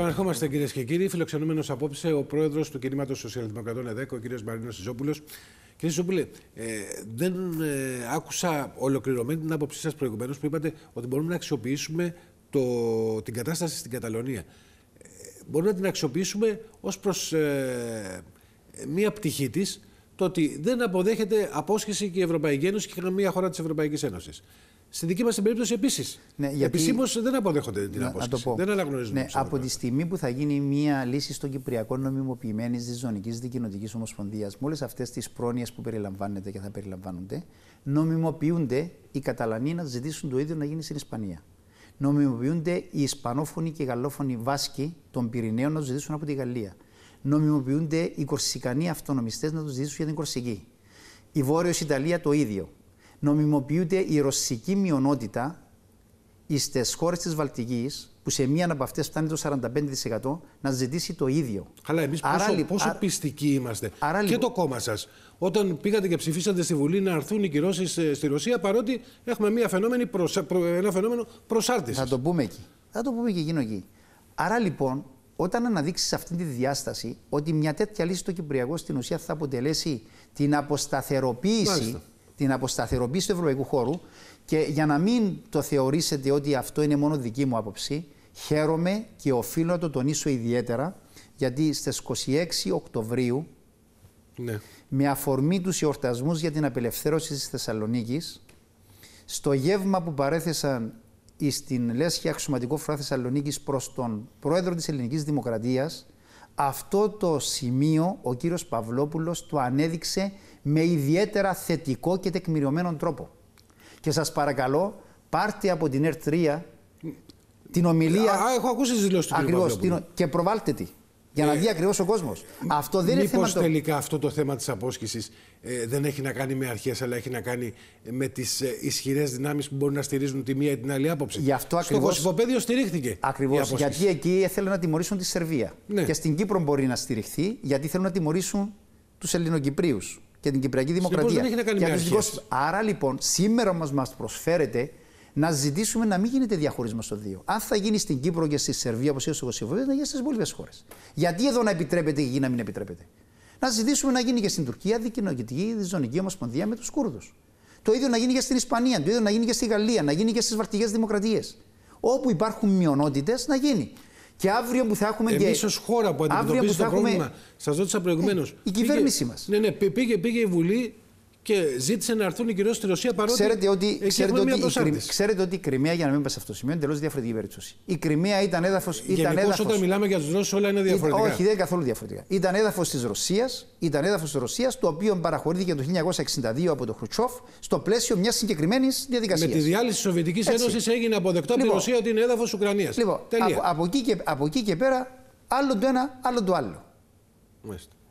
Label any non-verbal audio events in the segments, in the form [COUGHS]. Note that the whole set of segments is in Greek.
Επαναρχόμαστε κυρίες και κύριοι. Φιλοξενούμενος απόψε ο πρόεδρος του κινήματος Σοσιαλδημοκρατών ΕΔΕΚ, ο κ. Μαρίνο Ιζόπουλο. Κύριε Ιζόπουλο, ε, δεν ε, άκουσα ολοκληρωμένη την άποψή σας προηγουμένως που είπατε ότι μπορούμε να αξιοποιήσουμε το, την κατάσταση στην Καταλωνία. Ε, μπορούμε να την αξιοποιήσουμε ως προς ε, μία πτυχή της το ότι δεν αποδέχεται απόσχεση και η Ευρωπαϊκή Ένωση και μια χώρα της Ευρωπαϊκής Ένωσης. Στη δική μας περίπτωση επίσης. Ναι, γιατί... Επισήμως δεν αποδέχονται την απόσταση. δεν αναγνωρίζουν. Ναι, από τη στιγμή που θα γίνει μια λύση στον Κυπριακό νομιμοποιημένη τη Ζωνική Δικοινοτικής Ομοσπονδίας, με όλε αυτές τις πρόνοιες που περιλαμβάνεται και θα περιλαμβάνονται, νομιμοποιούνται οι Καταλανοί να ζητήσουν το ίδιο να γίνει στην Ισπανία. Νομιμοποιούνται οι Ισπανόφωνοι και οι Γαλλόφωνοι Βάσκοι των Πυρηναίων να του ζητήσουν από τη Γαλλία. Νομιμοποιούνται οι Κορσικανοί αυτονομιστές να τους ζητήσουν για την Κορσική. Η Βόρειος Ιταλία το ίδιο νομιμοποιούνται η ρωσική μειονότητα στι χώρες της Βαλτικής, που σε μία από αυτές φτάνει το 45%, να ζητήσει το ίδιο. Αλλά εμεί πόσο, πόσο πιστικοί είμαστε. Άρα, και λοιπόν... το κόμμα σας. Όταν πήγατε και ψηφίσατε στη Βουλή να έρθουν οι κυρώσεις ε, στη Ρωσία, παρότι έχουμε μία φαινόμενη ένα φαινόμενο προσάρτησης. Θα το πούμε εκεί. Θα το πούμε και εκείνο εκεί. Άρα λοιπόν, όταν αναδείξεις αυτή τη διάσταση ότι μια τέτοια λύση στο Κυπριακό στην ουσία θα αποτελέσει την αποσταθεροποίηση. Μάλιστα την αποσταθεροποίηση του ευρωπαϊκού χώρου. Και για να μην το θεωρήσετε ότι αυτό είναι μόνο δική μου άποψη, χαίρομαι και οφείλω να το τονίσω ιδιαίτερα, γιατί στις 26 Οκτωβρίου, ναι. με αφορμή τους εορτασμούς για την απελευθέρωση της Θεσσαλονίκης, στο γεύμα που παρέθεσαν την Λέσχη Αξιωματικό φράου Θεσσαλονίκης προς τον πρόεδρο της Ελληνικής Δημοκρατίας, αυτό το σημείο ο κύριος Παυλόπουλος το ανέδειξε με ιδιαίτερα θετικό και τεκμηριωμένο τρόπο. Και σας παρακαλώ, πάρτε από την ΕΡΤ3 την ομιλία. Α, έχω ακούσει τις δηλώσεις του Ακριβώ. Και προβάλλτε τη. Για να δει ε, ακριβώς ο κόσμος. Αυτό δεν είναι θέμα. Μήπω τελικά αυτό το θέμα της απόσχησης ε, δεν έχει να κάνει με αρχές, αλλά έχει να κάνει με τις ε, ισχυρές δυνάμεις που μπορούν να στηρίζουν τη μία ή την άλλη άποψη. Γι' αυτό ακριβώ. Στο Κωσυφοπέδιο στηρίχθηκε. Ακριβώ. Γιατί εκεί θέλουν να τιμωρήσουν τη Σερβία. Ναι. Και στην Κύπρο μπορεί να στηριχθεί, γιατί θέλουν να τιμωρήσουν τους Ελληνοκυπρίους και την Κυπριακή Δημοκρατία. Δεν έχει να Άρα λοιπόν, σήμερα όμω μας προσφέρεται να ζητήσουμε να μην γίνεται διαχωρισμό στο δύο. Αν θα γίνει στην Κύπρο και στη Σερβία, όπως ή στο Κωσυφοβέδιο, να γίνει στις υπόλοιπε χώρες. Γιατί εδώ να επιτρέπεται και εκεί να μην επιτρέπεται. Να ζητήσουμε να γίνει και στην Τουρκία δικαιολογητική διζωνική ομοσπονδία με τους Κούρδους. Το ίδιο να γίνει και στην Ισπανία, το ίδιο να γίνει και στη Γαλλία, να γίνει και στις βαρτιγέ δημοκρατίες. Όπου υπάρχουν μειονότητες, να γίνει. Και αύριο που θα έχουμε. Εμείς ως χώρα που αντιμετωπίζουμε το πρόβλημα. Έχουμε... Σας ρώτησα προηγουμένως. Η κυβέρνησή μας. Ναι, ναι, πήγε, πήγε η Βουλή και ζήτησε να έρθουν κυρίω στη Ρωσία παρότι. Ξέρετε ότι, ξέρετε ότι, η, ξέρετε ότι η Κρυμαία, για να μην πας σε αυτό, σημαίνει εντελώς διαφορετική περίπτωση. Η Κρυμαία ήταν έδαφος. Ήταν έδαφος... όταν μιλάμε για τους Ρώσους, όλα είναι διαφορετικά. Όχι, δεν είναι καθόλου διαφορετικά. Ήταν έδαφος της Ρωσίας, ήταν έδαφος της Ρωσίας, το οποίο παραχωρήθηκε το 1962 από τον Χρουτσόφ στο πλαίσιο μιας συγκεκριμένης διαδικασίας. Με τη διάλυση της Σοβιετικής Ένωσης έγινε αποδεκτό λοιπόν, από τη λοιπόν- Ρωσία ότι είναι έδαφος Ουκρανίας. Λοιπόν, από, από, εκεί και, από εκεί και πέρα, άλλο το ένα, άλλο το άλλο.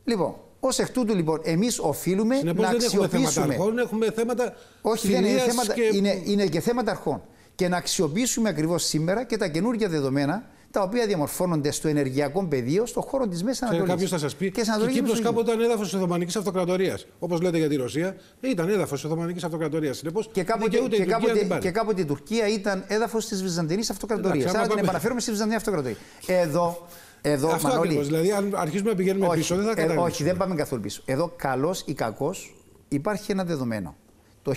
Λοιπόν, Ως εκ τούτου λοιπόν, εμείς οφείλουμε Συνεπώς να δεν αξιοποιήσουμε. Έχουμε θέματα αρχών, έχουμε θέματα. Όχι, δεν είναι θέματα. Και... Είναι, είναι και θέματα αρχών. Και να αξιοποιήσουμε ακριβώς σήμερα και τα καινούργια δεδομένα τα οποία διαμορφώνονται στο ενεργειακό πεδίο, στον χώρο της Μέσης Ανατολής. Κάποιος θα σας πει και η Κύπρος κάποτε ήταν έδαφος της Οθωμανικής Αυτοκρατορίας. Όπως λέτε για τη Ρωσία, ήταν έδαφος της Οθωμανικής Αυτοκρατορίας. Συνεπώς και κάποτε, και, και, κάποτε, και κάποτε η Τουρκία ήταν έδαφος της Βυζαντινής Αυτοκρατορίας. Άρα την επαναφέρουμε στη Βυζαντινή Αυτοκρατορία. Εδώ εδώ, Αυτό Μανώλη... ακριβώς. Δηλαδή, αν αρχίσουμε να πηγαίνουμε όχι, πίσω, δεν θα ε, καταλήξουμε. όχι, δεν πάμε καθόλου πίσω. Εδώ, καλός ή κακός, υπάρχει ένα δεδομένο. Το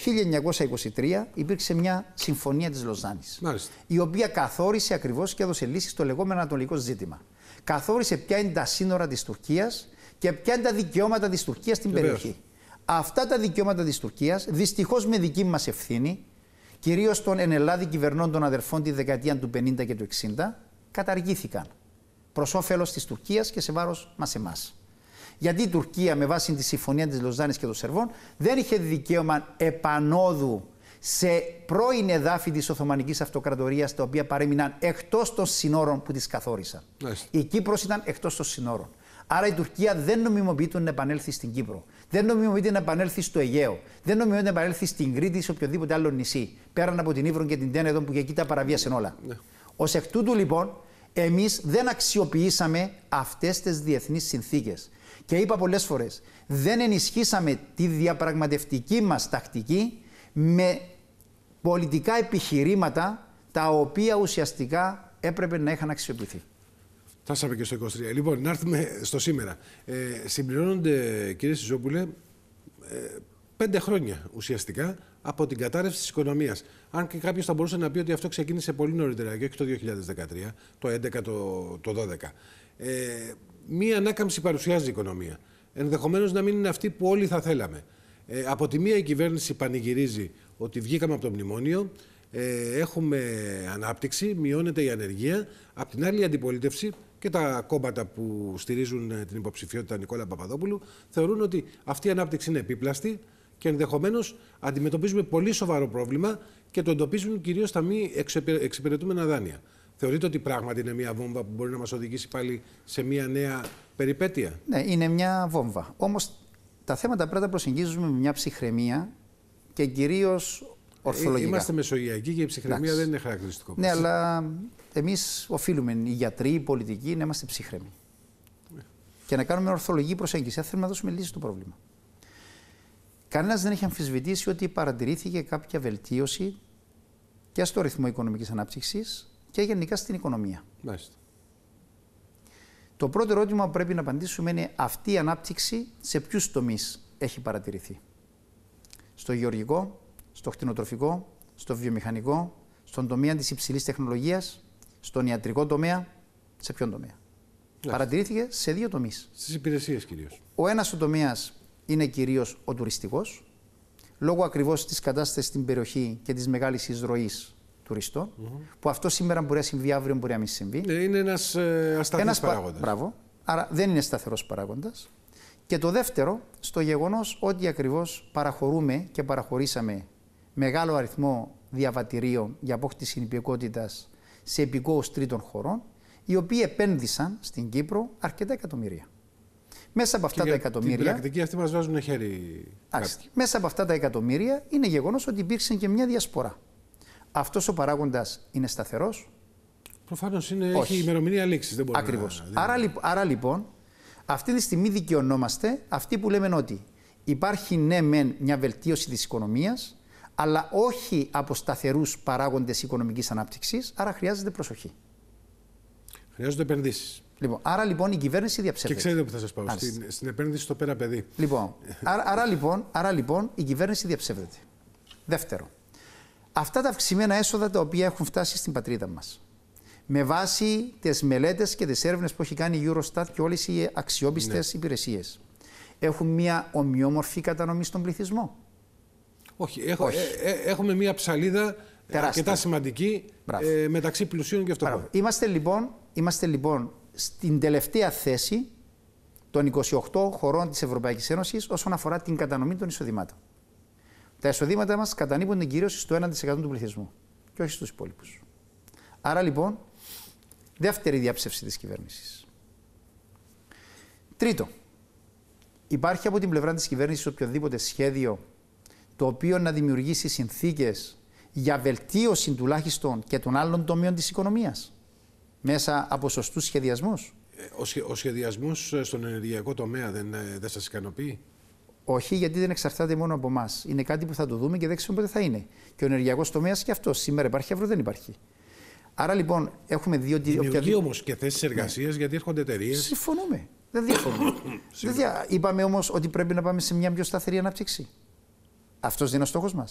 1923 υπήρξε μια συμφωνία της Λοζάνης, Μάλιστα. η οποία καθόρισε ακριβώς και έδωσε λύση στο λεγόμενο ανατολικό ζήτημα. Καθόρισε ποια είναι τα σύνορα της Τουρκίας και ποια είναι τα δικαιώματα της Τουρκίας στην Βεβαίως. περιοχή. Αυτά τα δικαιώματα της Τουρκίας, δυστυχώς με δική μας ευθύνη, κυρίως των εν Ελλάδη κυβερνών των αδερφών τη δεκαετία του 50 και του 60, καταργήθηκαν προς όφελος της Τουρκίας και σε βάρος μας εμάς. Γιατί η Τουρκία, με βάση τη συμφωνία της Λοζάνης και των Σερβών, δεν είχε δικαίωμα επανόδου σε πρώην εδάφη της Οθωμανικής Αυτοκρατορίας, τα οποία παρέμειναν εκτός των συνόρων που τις καθόρισαν. Η Κύπρος ήταν εκτός των συνόρων. Άρα η Τουρκία δεν νομιμοποιείται να επανέλθει στην Κύπρο. Δεν νομιμοποιείται να επανέλθει στο Αιγαίο. Δεν νομιμοποιείται να επανέλθει στην Κρήτη ή σε οποιοδήποτε άλλο νησί. Πέραν από την Ήβρον και την Τένεδο που και εκεί τα παραβίασαν όλα. Ναι. Ως εκ λοιπόν εμείς δεν αξιοποιήσαμε αυτές τις διεθνείς συνθήκες. Και είπα πολλές φορές, δεν ενισχύσαμε τη διαπραγματευτική μας τακτική με πολιτικά επιχειρήματα τα οποία ουσιαστικά έπρεπε να είχαν αξιοποιηθεί. Φτάσαμε και στο 23. Λοιπόν, να έρθουμε στο σήμερα. Ε, συμπληρώνονται, κύριε Σιζόπουλε, ε, πέντε χρόνια ουσιαστικά από την κατάρρευση της οικονομίας. Αν και κάποιος θα μπορούσε να πει ότι αυτό ξεκίνησε πολύ νωρίτερα και όχι το 2013, το 2011, το, 2012. Ε, μία ανάκαμψη παρουσιάζει η οικονομία. Ενδεχομένως να μην είναι αυτή που όλοι θα θέλαμε. Ε, από τη μία η κυβέρνηση πανηγυρίζει ότι βγήκαμε από το μνημόνιο, ε, έχουμε ανάπτυξη, μειώνεται η ανεργία. Απ' την άλλη η αντιπολίτευση και τα κόμματα που στηρίζουν την υποψηφιότητα Νικόλα Παπαδόπουλου θεωρούν ότι αυτή η ανάπτυξη είναι επίπλαστη, και ενδεχομένως αντιμετωπίζουμε πολύ σοβαρό πρόβλημα και το εντοπίζουν κυρίως τα μη εξυπηρετούμενα δάνεια. Θεωρείτε ότι πράγματι είναι μια βόμβα που μπορεί να μας οδηγήσει πάλι σε μια νέα περιπέτεια. Ναι, είναι μια βόμβα. Όμως τα θέματα πρέπει να προσεγγίζουμε με μια ψυχραιμία και κυρίως ε, ορθολογικά. Είμαστε μεσογειακοί και η ψυχραιμία δεν είναι χαρακτηριστικό. Ναι, αλλά εμείς οφείλουμε, οι γιατροί, οι πολιτικοί, να είμαστε ψυχραιμοί. Ε. Και να κάνουμε ορθολογική προσέγγιση. θέλουμε να δώσουμε λύση στο πρόβλημα. Κανένας δεν έχει αμφισβητήσει ότι παρατηρήθηκε κάποια βελτίωση και στο ρυθμό οικονομικής ανάπτυξης και γενικά στην οικονομία. Μάλιστα. Το πρώτο ερώτημα που πρέπει να απαντήσουμε είναι αυτή η ανάπτυξη σε ποιους τομείς έχει παρατηρηθεί. Στο γεωργικό, στο χτινοτροφικό, στο βιομηχανικό, στον τομέα της υψηλής τεχνολογίας, στον ιατρικό τομέα, σε ποιον τομέα. Παρατηρήθηκε σε δύο τομείς. Στις υπηρεσίες κυρίως. Ο ένας τομέας είναι κυρίως ο τουριστικός, λόγω ακριβώς της κατάστασης στην περιοχή και της μεγάλης εισρωής τουριστών, που αυτό σήμερα μπορεί να συμβεί, αύριο μπορεί να μην συμβεί. Ναι, είναι ένας ε, ασταθής ένας... παράγοντας. Μπράβο. Άρα δεν είναι σταθερός παράγοντας. Και το δεύτερο, στο γεγονός ότι ακριβώς παραχωρούμε και παραχωρήσαμε μεγάλο αριθμό διαβατηρίων για απόκτηση νηπιακότητας σε επικόους τρίτων χωρών, οι οποίοι επένδυσαν στην Κύπρο αρκετά εκατομμύρια. Μέσα από αυτά τα εκατομμύρια. Την πρακτική αυτή μας βάζουν χέρι. Άξι, μέσα από αυτά τα εκατομμύρια είναι γεγονός ότι υπήρξε και μια διασπορά. Αυτός ο παράγοντας είναι σταθερός. Προφανώς έχει ημερομηνία λήξης. Ακριβώ. Άρα, άρα λοιπόν, αυτή τη στιγμή δικαιωνόμαστε αυτοί που λέμε ότι υπάρχει ναι, μεν μια βελτίωση της οικονομίας, αλλά όχι από σταθερούς παράγοντες οικονομικής ανάπτυξης. Άρα χρειάζεται προσοχή. Χρειάζονται επενδύσεις. Λοιπόν, άρα λοιπόν η κυβέρνηση διαψεύδεται. Και ξέρετε που θα σας πάω. Στην, στην, επένδυση στο πέρα παιδί. Λοιπόν, άρα, άρα, λοιπόν, άρα λοιπόν η κυβέρνηση διαψεύδεται. Δεύτερο. Αυτά τα αυξημένα έσοδα τα οποία έχουν φτάσει στην πατρίδα μας. Με βάση τις μελέτες και τις έρευνες που έχει κάνει η Eurostat και όλες οι αξιόπιστες ναι. υπηρεσίες. Έχουν μια ομοιόμορφη κατανομή στον πληθυσμό. Όχι, Όχι. Ε, ε, έχουμε μια ψαλίδα αρκετά σημαντική ε, μεταξύ πλουσίων και αυτοκίνητων. Είμαστε λοιπόν, είμαστε λοιπόν στην τελευταία θέση των 28 χωρών της Ευρωπαϊκής Ένωσης όσον αφορά την κατανομή των εισοδημάτων. Τα εισοδήματα μας κατανείπονται κυρίως στο 1% του πληθυσμού και όχι στους υπόλοιπους. Άρα λοιπόν, δεύτερη διάψευση της κυβέρνησης. Τρίτο, υπάρχει από την πλευρά της κυβέρνησης οποιοδήποτε σχέδιο το οποίο να δημιουργήσει συνθήκες για βελτίωση τουλάχιστον και των άλλων τομείων της οικονομίας μέσα από σωστούς σχεδιασμούς. Ε, ο σχεδιασμός ε, στον ενεργειακό τομέα δεν, ε, δεν σας ικανοποιεί. Όχι, γιατί δεν εξαρτάται μόνο από εμάς. Είναι κάτι που θα το δούμε και δεν ξέρουμε πότε θα είναι. Και ο ενεργειακός τομέας και αυτός. Σήμερα υπάρχει, αύριο δεν υπάρχει. Άρα λοιπόν έχουμε δύο Δημιουργεί οποιαδή... όμως και θέσεις ναι. εργασίας γιατί έρχονται εταιρείες. Συμφωνούμε. Δεν διαφωνούμε. [COUGHS] δεν δια... Είπαμε όμως ότι πρέπει να πάμε σε μια πιο σταθερή ανάπτυξη. Αυτός δεν είναι ο στόχος μας.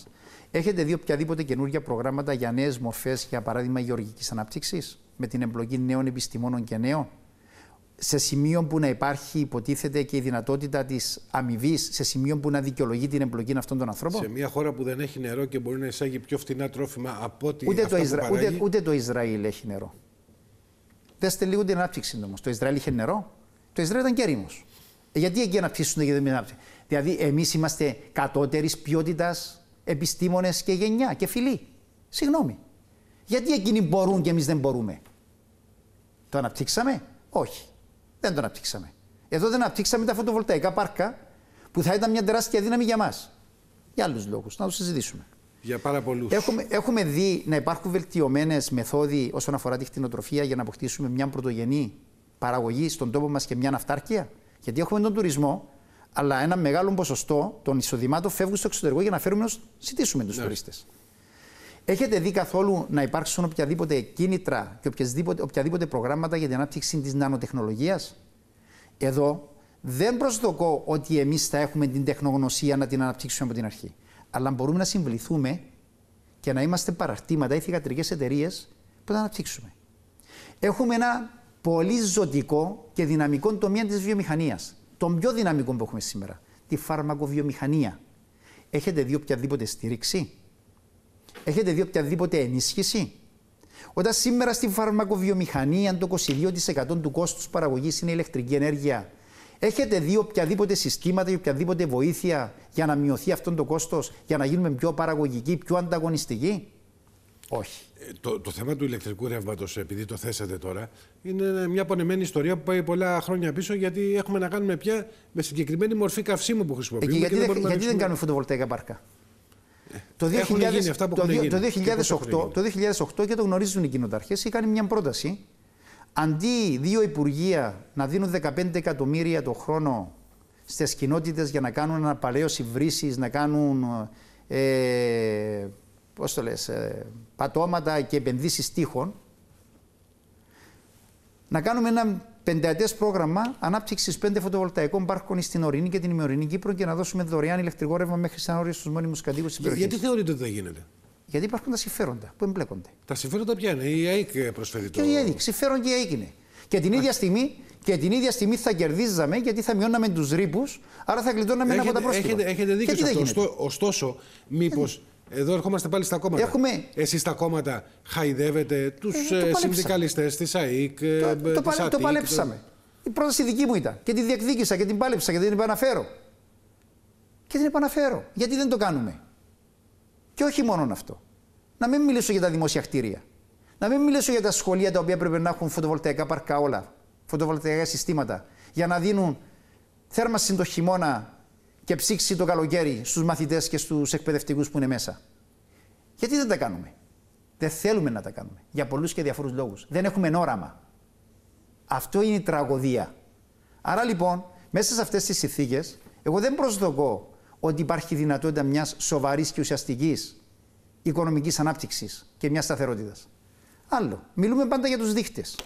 Έχετε δει οποιαδήποτε καινούργια προγράμματα για νέες μορφές, για παράδειγμα γεωργικής ανάπτυξης με την εμπλοκή νέων επιστημόνων και νέων, σε σημείο που να υπάρχει, υποτίθεται, και η δυνατότητα της αμοιβής, σε σημείο που να δικαιολογεί την εμπλοκή αυτών των ανθρώπων. Σε μια χώρα που δεν έχει νερό και μπορεί να εισάγει πιο φτηνά τρόφιμα από ό,τι. Ούτε, το, Ισρα... ούτε, ούτε το Ισραήλ έχει νερό. Δέστε λίγο την ανάπτυξη όμως. Το Ισραήλ είχε νερό, το Ισραήλ ήταν και ε, Γιατί εκεί αναπτύσσονται και δεν ανάπτυξη. Δηλαδή, εμείς είμαστε κατώτερης ποιότητας επιστήμονες και γενιά και φιλοί. Συγγνώμη. Γιατί εκείνοι μπορούν και εμείς δεν μπορούμε. Το αναπτύξαμε. Όχι. Δεν το αναπτύξαμε. Εδώ δεν αναπτύξαμε τα φωτοβολταϊκά πάρκα που θα ήταν μια τεράστια δύναμη για μας. Για άλλους λόγους. Να το συζητήσουμε. Για πάρα πολλούς. Έχουμε, έχουμε δει να υπάρχουν βελτιωμένες μεθόδοι όσον αφορά τη χτινοτροφία για να αποκτήσουμε μια πρωτογενή παραγωγή στον τόπο μας και μια αυτάρκεια. Γιατί έχουμε τον τουρισμό, αλλά ένα μεγάλο ποσοστό των εισοδημάτων φεύγουν στο εξωτερικό για να φέρουμε να ζητήσουμε τους ναι. τουρίστες. Έχετε δει καθόλου να υπάρξουν οποιαδήποτε κίνητρα και οποιαδήποτε, προγράμματα για την ανάπτυξη της νανοτεχνολογίας. Εδώ δεν προσδοκώ ότι εμείς θα έχουμε την τεχνογνωσία να την αναπτύξουμε από την αρχή. Αλλά μπορούμε να συμβληθούμε και να είμαστε παραρτήματα ή θηγατρικές εταιρείες που θα αναπτύξουμε. Έχουμε ένα πολύ ζωτικό και δυναμικό τομέα της βιομηχανίας. Το πιο δυναμικό που έχουμε σήμερα. Τη φαρμακοβιομηχανία. Έχετε δει οποιαδήποτε στήριξη Έχετε δει οποιαδήποτε ενίσχυση. Όταν σήμερα στη φαρμακοβιομηχανία το 22% του κόστους παραγωγής είναι ηλεκτρική ενέργεια, έχετε δει οποιαδήποτε συστήματα ή οποιαδήποτε βοήθεια για να μειωθεί αυτό το κόστος, για να γίνουμε πιο παραγωγικοί, πιο ανταγωνιστικοί. Όχι. Ε, το, το θέμα του ηλεκτρικού ρεύματος, επειδή το θέσατε τώρα, είναι μια πονεμένη ιστορία που πάει πολλά χρόνια πίσω γιατί έχουμε να κάνουμε πια με συγκεκριμένη μορφή καυσίμου που χρησιμοποιούμε. γιατί, δεν, γιατί δεν κάνουμε φωτοβολταϊκά πάρκα. Το το, 2008, το 2008 και το γνωρίζουν οι κοινοταρχές, είχε κάνει μια πρόταση. Αντί δύο υπουργεία να δίνουν 15 εκατομμύρια το χρόνο στις κοινότητες για να κάνουν αναπαλαίωση βρύση, να κάνουν ε, πώς ε, πατώματα και επενδύσεις τείχων, να κάνουμε ένα πενταετές πρόγραμμα ανάπτυξης πέντε φωτοβολταϊκών πάρκων στην Ορεινή και την Ημεωρίνη Κύπρο και να δώσουμε δωρεάν ηλεκτρικό ρεύμα μέχρι σαν όριο στους μόνιμους κατοίκους της περιοχή. Γιατί θεωρείτε ότι δεν γίνεται. Γιατί υπάρχουν τα συμφέροντα που εμπλέκονται. Τα συμφέροντα ποια είναι, η ΑΕΚ προσφέρει το. Και η ΑΕΚ, συμφέρον και η ΑΕΚ είναι. Και την ίδια στιγμή και την ίδια στιγμή θα κερδίζαμε γιατί θα μειώναμε τους ρήπους, άρα θα γλιτώναμε ένα από τα πρόστιμα. Έχετε, έχετε δίκιο Ωστόσο, μήπως εδώ ερχόμαστε πάλι στα κόμματα. Έχουμε... Εσείς στα κόμματα χαϊδεύετε τους ε, το ε, συνδικαλιστές της ΑΕΚ. Ε, το, ε, το, της το, το παλέψαμε. Η πρόταση δική μου ήταν. Και την διεκδίκησα και την πάλεψα και την επαναφέρω. Και την επαναφέρω. Γιατί δεν το κάνουμε. Και όχι μόνο αυτό. Να μην μιλήσω για τα δημόσια κτίρια. Να μην μιλήσω για τα σχολεία τα οποία πρέπει να έχουν φωτοβολταϊκά παρκά όλα. Φωτοβολταϊκά συστήματα. Για να δίνουν θέρμανση το χειμώνα και ψήξει το καλοκαίρι στους μαθητές και στους εκπαιδευτικούς που είναι μέσα. Γιατί δεν τα κάνουμε. Δεν θέλουμε να τα κάνουμε. Για πολλούς και διαφορούς λόγους. Δεν έχουμε όραμα. Αυτό είναι η τραγωδία. Άρα λοιπόν, μέσα σε αυτές τις συνθήκες, εγώ δεν προσδοκώ ότι υπάρχει δυνατότητα μιας σοβαρής και ουσιαστικής οικονομικής ανάπτυξης και μιας σταθερότητας. Άλλο, μιλούμε πάντα για τους δείχτες.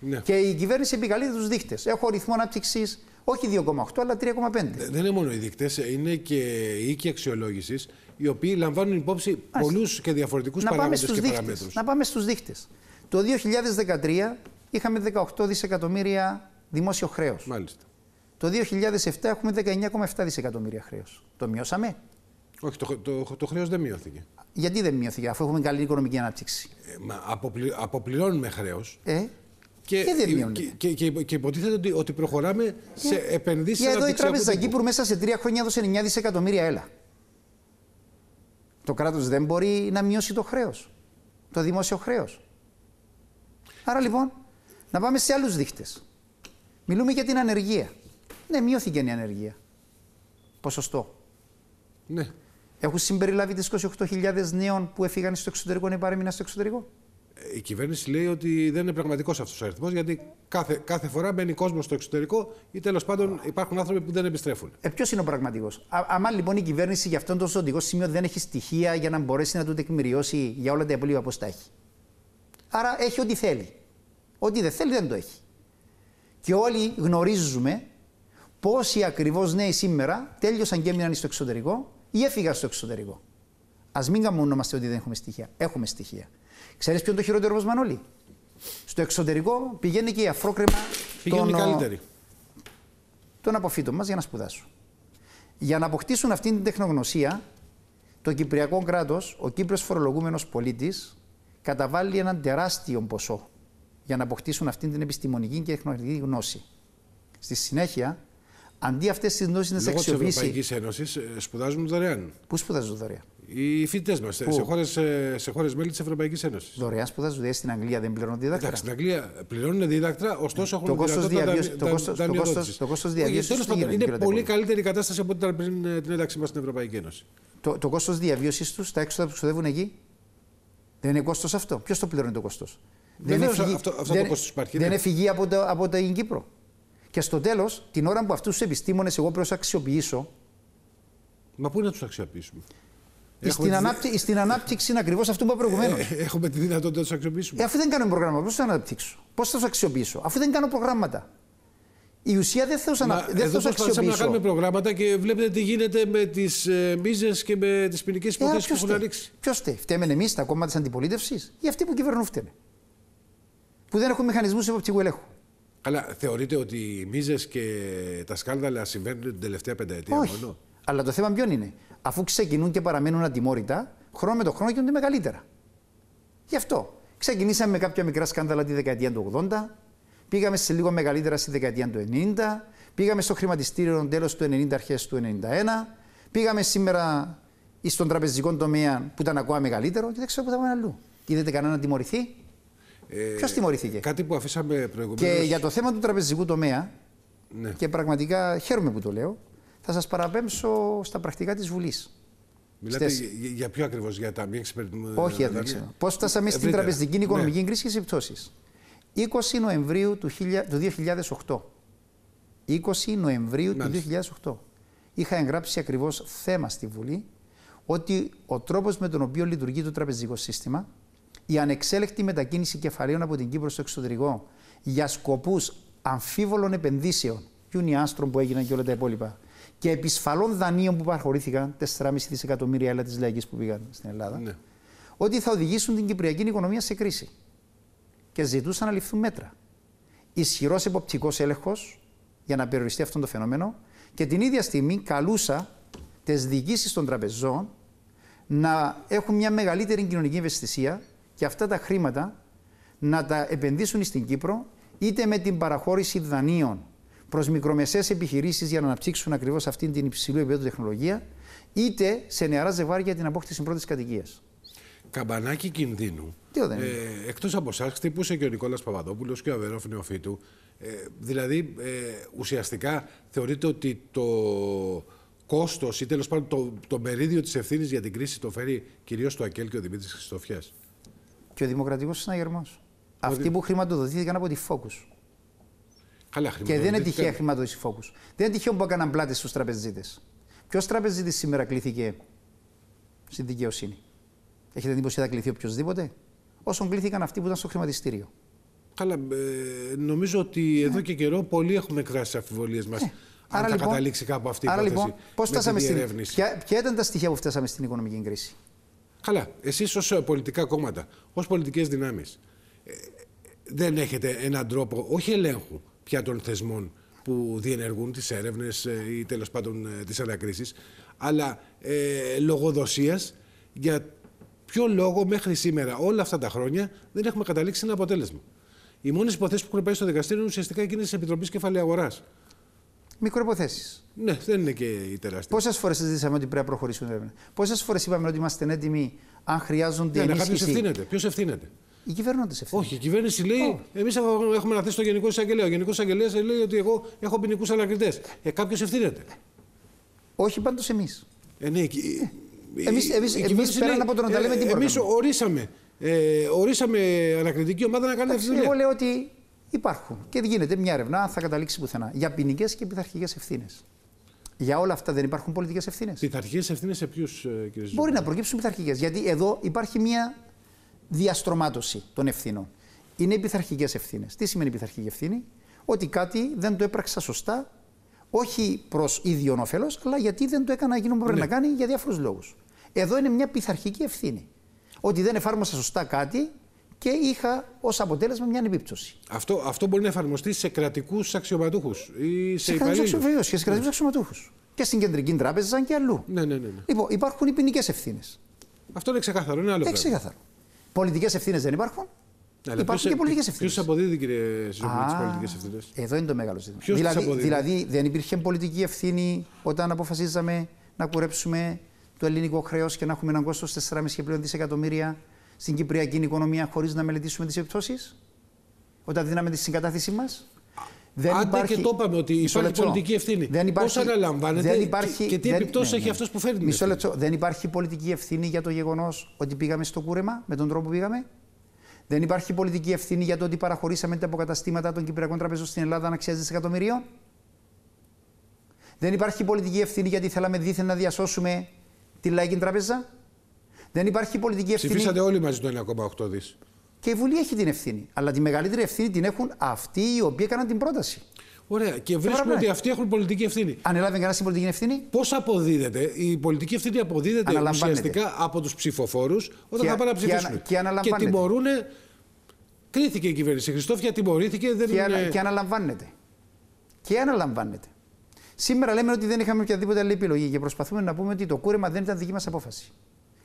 Ναι. Και η κυβέρνηση επικαλείται τους δείχτε. Έχω ρυθμό ανάπτυξης, όχι 2,8 αλλά 3,5. Ε, δεν είναι μόνο οι δείκτε, είναι και οι οίκοι αξιολόγησης, οι οποίοι λαμβάνουν υπόψη πολλούς και διαφορετικούς παράγοντε παραμέτρου. Να πάμε στους δείκτες. Το 2013 είχαμε 18 δισεκατομμύρια δημόσιο χρέος. Μάλιστα. Το 2007 έχουμε 19,7 δισεκατομμύρια χρέος. Το μειώσαμε. Όχι, το, το, το χρέος δεν μειώθηκε. Γιατί δεν μειώθηκε, αφού έχουμε καλή οικονομική ανάπτυξη. Ε, αποπληρώνουμε χρέος. Ε? Και, και, Και, και, και, υποτίθεται ότι, ότι προχωράμε σε επενδύσει. Για εδώ η Τράπεζα Κύπρου μέσα σε τρία χρόνια έδωσε 9 δισεκατομμύρια έλα. Το κράτος δεν μπορεί να μειώσει το χρέος. Το δημόσιο χρέος. Άρα λοιπόν, να πάμε σε άλλους δείχτες. Μιλούμε για την ανεργία. Ναι, μειώθηκε η ανεργία. Ποσοστό. Ναι. Έχουν συμπεριλάβει τις 28.000 νέων που έφυγαν στο εξωτερικό να παρέμειναν στο εξωτερικό. Ε, η κυβέρνηση λέει ότι δεν είναι πραγματικός αυτός ο αριθμός, γιατί κάθε, κάθε φορά μπαίνει κόσμος στο εξωτερικό ή τέλος πάντων υπάρχουν άνθρωποι που δεν επιστρέφουν. Ε, Ποιος είναι ο πραγματικός. Αν λοιπόν η κυβέρνηση για αυτόν τον σωτικό σημείο δεν έχει στοιχεία για να μπορέσει να το τεκμηριώσει για όλα τα υπόλοιπα πώς τα έχει. Άρα έχει ό,τι θέλει. Ό,τι δεν θέλει δεν το έχει. Και όλοι γνωρίζουμε πόσοι ακριβώς νέοι σήμερα τέλειωσαν και έμειναν στο εξωτερικό ή έφυγαν στο εξωτερικό. Ας μην καμονόμαστε ότι δεν έχουμε στοιχεία. Έχουμε στοιχεία. Ξέρεις ποιο είναι το χειρότερο μας Μανώλη. Στο εξωτερικό πηγαίνει και η αφρόκρεμα. Πηγαίνει των, Τον ε, Τον αποφύτων μας για να σπουδάσουν. Για να αποκτήσουν αυτή την τεχνογνωσία, το Κυπριακό κράτος, ο Κύπρο φορολογούμενος πολίτης, καταβάλει έναν τεράστιο ποσό για να αποκτήσουν αυτή την επιστημονική και τεχνολογική γνώση. Στη συνέχεια, αντί αυτές τις γνώσεις να τις αξιοποιήσει. Στην Ευρωπαϊκής Ένωσης ε, σπουδάζουν δωρεάν. Πού σπουδάζουν δωρεάν. Οι φοιτητές μας σε χώρες σε χώρες μέλη της Ευρωπαϊκής Ένωσης. Δωρεάν σπουδέ δουλειές στην Αγγλία δεν πληρώνουν δίδακτρα. Εντάξει, στην Αγγλία πληρώνουν δίδακτρα, ωστόσο ε, έχουν Το κόστο διαβίωση. Είναι πολύ καλύτερη κατάσταση από ό,τι ήταν πριν ε, την ένταξή μας στην Ευρωπαϊκή Ένωση. Το, το κόστος διαβίωσης τους, τα έξοδα που ξοδεύουν εκεί, δεν είναι κόστος αυτό. Ποιος το πληρώνει το κόστος. Δεν, είναι φυγή, αυτό, αυτό το υπάρχει. Δεν ναι. είναι φυγή από, το, από την Κύπρο. Και στο τέλος, την ώρα που αυτούς τους επιστήμονες εγώ πρέπει να αξιοποιήσω. Μα πού να τους αξιοποιήσουμε. Ε, στην, ανάπτυξη, στην ανάπτυξη είναι ακριβώς αυτό που είπα προηγουμένως. Ε, ε, έχουμε τη δυνατότητα να τους αξιοποιήσουμε. Ε, αφού δεν κάνω προγράμματα, πώς θα αναπτύξω, πώς θα τους αξιοποιήσω, αφού δεν κάνω προγράμματα. Η ουσία δεν θα τους αξιοποιήσω. Προσπαθήσαμε να κάνουμε προγράμματα και βλέπετε τι γίνεται με τις ε, μίζες και με τις ποινικές υποθέσει που έχουν ανοίξει. Ποιος θέλει, φταίμε εμείς, τα κόμματα της αντιπολίτευσης, ή αυτοί που κυβερνούν φταίμε. Που δεν έχουν μηχανισμούς υποψηφίου ελέγχου. Αλλά θεωρείτε ότι οι μίζες και τα σκάνδαλα συμβαίνουν την τελευταία πενταετία μόνο. Αλλά το θέμα ποιο είναι αφού ξεκινούν και παραμένουν ατιμόρυτα, χρόνο με το χρόνο γίνονται μεγαλύτερα. Γι' αυτό ξεκινήσαμε με κάποια μικρά σκάνδαλα τη δεκαετία του 80, πήγαμε σε λίγο μεγαλύτερα στη δεκαετία του 90, πήγαμε στο χρηματιστήριο τέλος του 90, αρχές του 91, πήγαμε σήμερα στον τραπεζικό τομέα που ήταν ακόμα μεγαλύτερο και δεν ξέρω που θα πάμε αλλού. Είδατε κανένα να τιμωρηθεί. Ε, Ποιος τιμωρηθήκε. Κάτι που αφήσαμε προηγουμένω. Και για το θέμα του τραπεζικού τομέα, ναι. και πραγματικά χαίρομαι που το λέω, θα σας παραπέμψω στα πρακτικά της Βουλής. Μιλάτε για ποιο ακριβώς, για τα μία εξυπηρετούμενα. Όχι, δεν ξέρω. Πώ φτάσαμε στην τραπεζική ναι. οικονομική ναι. κρίση και στι 20 Νοεμβρίου του 2008. 20 Νοεμβρίου του 2008. Είχα εγγράψει ακριβώς θέμα στη Βουλή ότι ο τρόπος με τον οποίο λειτουργεί το τραπεζικό σύστημα, η ανεξέλεκτη μετακίνηση κεφαλαίων από την Κύπρο στο εξωτερικό για σκοπούς αμφίβολων επενδύσεων, και ουνιάστρων που έγιναν και όλα τα υπόλοιπα, και επισφαλών δανείων που παραχωρήθηκαν, 4,5 δισεκατομμύρια έλα της λαϊκής που πήγαν στην Ελλάδα, ναι. ότι θα οδηγήσουν την κυπριακή οικονομία σε κρίση. Και ζητούσαν να ληφθούν μέτρα. Ισχυρός εποπτικός έλεγχος για να περιοριστεί αυτό το φαινόμενο και την ίδια στιγμή καλούσα τις διοικήσεις των τραπεζών να έχουν μια μεγαλύτερη κοινωνική ευαισθησία και αυτά τα χρήματα να τα επενδύσουν στην Κύπρο είτε με την παραχώρηση δανείων προς μικρομεσαίες επιχειρήσεις για να αναπτύξουν ακριβώς αυτή την υψηλού επίπεδο τεχνολογία, είτε σε νεαρά ζευγάρια για την απόκτηση πρώτης κατοικίας. Καμπανάκι κινδύνου. Τι Ε, Εκτός από εσάς, χτύπουσε και ο Νικόλας Παπαδόπουλος και ο Αβερόφ Νεοφίτου. Ε, δηλαδή, ε, ουσιαστικά θεωρείτε ότι το κόστος ή τέλος πάντων το, το μερίδιο της ευθύνης για την κρίση το φέρει κυρίως το ΑΚΕΛ και ο Δημήτρης Χριστοφιά. Και ο Δημοκρατικός Συναγερμό. Αυτοί που χρηματοδοτήθηκαν από τη Focus. Καλά, και δεν είναι τυχαία χρηματοδοτήση φόκου. Δεν είναι τυχαίο που έκαναν πλάτες στους τραπεζίτες. Ποιο τραπεζίτης σήμερα κλήθηκε στην δικαιοσύνη. Έχετε εντύπωση ότι θα κληθεί οποιοδήποτε. Όσων κλήθηκαν αυτοί που ήταν στο χρηματιστήριο. Καλά. Ε, νομίζω ότι ναι. εδώ και καιρό πολλοί έχουμε κράσει τις αμφιβολίες μας. Ε. Ναι. Αν θα λοιπόν- καταλήξει κάπου αυτή η Άρα Λοιπόν, πώς φτάσαμε στην. Ποια, ποια ήταν τα στοιχεία που φτάσαμε στην οικονομική κρίση. Καλά. Εσείς ως ε, πολιτικά κόμματα, ως πολιτικές δυνάμεις, ε, δεν έχετε έναν τρόπο, όχι ελέγχου, πια των θεσμών που διενεργούν τις έρευνες ε, ή τέλος πάντων ε, τις ανακρίσεις, αλλά ε, λογοδοσίας για ποιο λόγο μέχρι σήμερα όλα αυτά τα χρόνια δεν έχουμε καταλήξει ένα αποτέλεσμα. Οι μόνες υποθέσεις που έχουν πάει στο δικαστήριο είναι ουσιαστικά εκείνες της Επιτροπής Κεφαλαίου Αγοράς. Μικροποθέσει. Ναι, δεν είναι και η τεράστια. Πόσες φορές ζητήσαμε ότι πρέπει να προχωρήσουν έρευνα. Πόσες φορές είπαμε ότι είμαστε έτοιμοι αν χρειάζονται. Ναι, ναι ενίσχυση. Ποιος ευθύνεται. Οι κυβερνώντες ευθύνε. Όχι, η κυβέρνηση λέει: oh. Εμεί έχουμε να θέσει το Γενικό Εισαγγελέα. Ο Γενικός Εισαγγελέας λέει ότι εγώ έχω ποινικούς ανακριτές. Ε, Κάποιος ευθύνεται. Όχι πάντως εμείς. Ε, ναι, ε, εμείς, εμείς, πέραν λέει, από τον να με την Εμείς ορίσαμε, ε, ορίσαμε ανακριτική ομάδα να κάνει ευθύνη. Εγώ λέω ότι υπάρχουν και γίνεται μια έρευνα, θα καταλήξει πουθενά. Για ποινικές και πειθαρχικές ευθύνες. Για όλα αυτά δεν υπάρχουν πολιτικές ευθύνες. Πειθαρχικές ευθύνες σε ποιους, ε, κύριε Μπορεί να προκύψουν πειθαρχικές. Γιατί εδώ υπάρχει μια διαστρωμάτωση των ευθυνών. Είναι επιθαρχικέ ευθύνες. Τι σημαίνει επιθαρχική ευθύνη, Ότι κάτι δεν το έπραξα σωστά, όχι προς ίδιο όφελος, αλλά γιατί δεν το έκανα εκείνο που πρέπει ναι. να κάνει για διάφορους λόγους. Εδώ είναι μια πειθαρχική ευθύνη. Ότι δεν εφάρμοσα σωστά κάτι και είχα ως αποτέλεσμα μια ανεπίπτωση. Αυτό, αυτό μπορεί να εφαρμοστεί σε κρατικούς αξιωματούχους ή σε υπαλλήλου. σε κρατικούς αξιωματούχους. Ναι. Και στην κεντρική τράπεζα, σαν και αλλού. Ναι, ναι, ναι, ναι. Λοιπόν, υπάρχουν οι ποινικές ευθύνες. Αυτό είναι ξεκάθαρο. Είναι άλλο. Είναι ξεκάθαρο. Πολιτικές ευθύνες δεν υπάρχουν. Αλλά υπάρχουν ποιος, και πολιτικέ ευθύνε. Ποιο αποδίδει, κύριε Σιζόπουλο, τι πολιτικές ευθύνες. Εδώ είναι το μεγάλο ζήτημα. δηλαδή, δηλαδή, δεν υπήρχε πολιτική ευθύνη όταν αποφασίζαμε να κουρέψουμε το ελληνικό χρέος και να έχουμε έναν κόστος 4,5 και πλέον δισεκατομμύρια στην κυπριακή οικονομία χωρίς να μελετήσουμε τις επιπτώσεις. Όταν δίναμε τη συγκατάθεσή μας. Δεν Άντε υπάρχει... και το είπαμε ότι υπάρχει πολιτική ευθύνη. Δεν υπάρχει... Πώς αναλαμβάνεται και, τι δεν... επιπτώσεις ναι, ναι. έχει αυτός που φέρνει Μισό λεπτό. Δεν υπάρχει πολιτική ευθύνη για το γεγονός ότι πήγαμε στο κούρεμα με τον τρόπο που πήγαμε. Δεν υπάρχει πολιτική ευθύνη για το ότι παραχωρήσαμε τα αποκαταστήματα των Κυπριακών Τραπεζών στην Ελλάδα να αξιάζει δισεκατομμυρίων. Δεν υπάρχει πολιτική ευθύνη γιατί θέλαμε δίθεν να διασώσουμε τη Λαϊκή Τράπεζα. Δεν υπάρχει πολιτική ευθύνη. Ψηφίσατε όλοι μαζί το 1,8 δις. Και η Βουλή έχει την ευθύνη. Αλλά τη μεγαλύτερη ευθύνη την έχουν αυτοί οι οποίοι έκαναν την πρόταση. Ωραία. Και βρίσκουμε ότι αυτοί έχουν πολιτική ευθύνη. Ανέλαβε κανένα την πολιτική ευθύνη. Πώς αποδίδεται, η πολιτική ευθύνη αποδίδεται ουσιαστικά από τους ψηφοφόρους όταν και, θα πάνε να ψηφίσουν. Και, και, και τιμωρούν. Κρίθηκε η κυβέρνηση Χριστόφια, τιμωρήθηκε. Δεν και, είναι... και αναλαμβάνεται. Και αναλαμβάνεται. Σήμερα λέμε ότι δεν είχαμε οποιαδήποτε άλλη επιλογή και προσπαθούμε να πούμε ότι το κούρεμα δεν ήταν δική μας απόφαση.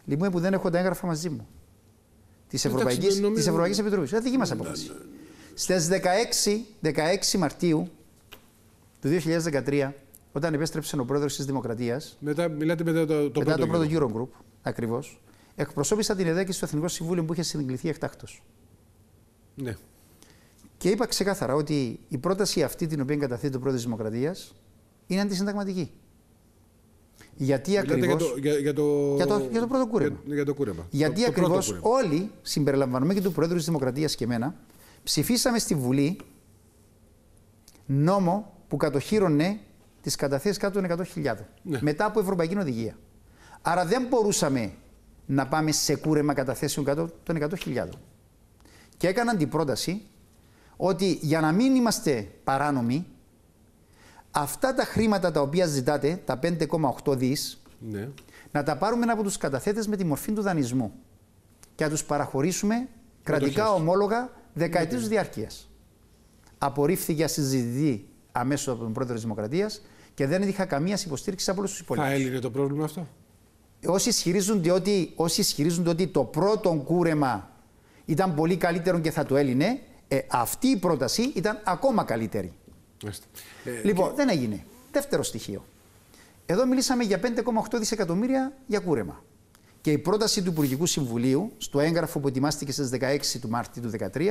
Λυπούμε που δεν έχω τα έγγραφα μαζί μου της Ευρωπαϊκή Ευρωπαϊκής Επιτροπή. Δεν ε, δική μας ναι, απόφαση. Στι 16, 16 Μαρτίου του 2013, όταν επέστρεψε ο πρόεδρος της Δημοκρατίας. Μετά, μιλάτε μετά το, το μετά πρώτο γύρο. Eurogroup, ακριβώς. Εκπροσώπησα την ΕΔΕΚ στο Εθνικό Συμβούλιο που είχε συγκληθεί εκτάκτο. Ναι. Και είπα ξεκάθαρα ότι η πρόταση αυτή την οποία καταθέτει ο πρόεδρο της Δημοκρατίας είναι αντισυνταγματική. Γιατί ακριβώς Για, το... για, το... πρώτο κούρεμα. Για, για το κούρεμα. Γιατί ακριβώ όλοι, συμπεριλαμβανομένοι και του Πρόεδρου της Δημοκρατίας και εμένα, ψηφίσαμε στη Βουλή νόμο που κατοχύρωνε τις καταθέσεις κάτω των 100.000. Ναι. Μετά από Ευρωπαϊκή Οδηγία. Άρα δεν μπορούσαμε να πάμε σε κούρεμα καταθέσεων κάτω των 100.000. Και έκαναν την πρόταση ότι για να μην είμαστε παράνομοι, αυτά τα χρήματα τα οποία ζητάτε, τα 5,8 δις, ναι. να τα πάρουμε από τους καταθέτες με τη μορφή του δανεισμού και να τους παραχωρήσουμε κρατικά ομόλογα δεκαετή ναι. ναι. διαρκείας. Απορρίφθηκε ασυζητητή αμέσως από τον πρόεδρο της Δημοκρατίας και δεν είχα καμίας υποστήριξης από όλους τους υπόλοιπους. Θα έλυνε το πρόβλημα αυτό. Όσοι ισχυρίζονται, ότι, όσοι ότι το πρώτο κούρεμα ήταν πολύ καλύτερο και θα το έλυνε, ε, αυτή η πρόταση ήταν ακόμα καλύτερη. Ε, ε, λοιπόν, δεν έγινε. Δεύτερο στοιχείο. Εδώ μιλήσαμε για 5,8 δισεκατομμύρια για κούρεμα. Και η πρόταση του Υπουργικού Συμβουλίου, στο έγγραφο που ετοιμάστηκε στις 16 του Μάρτη του 2013,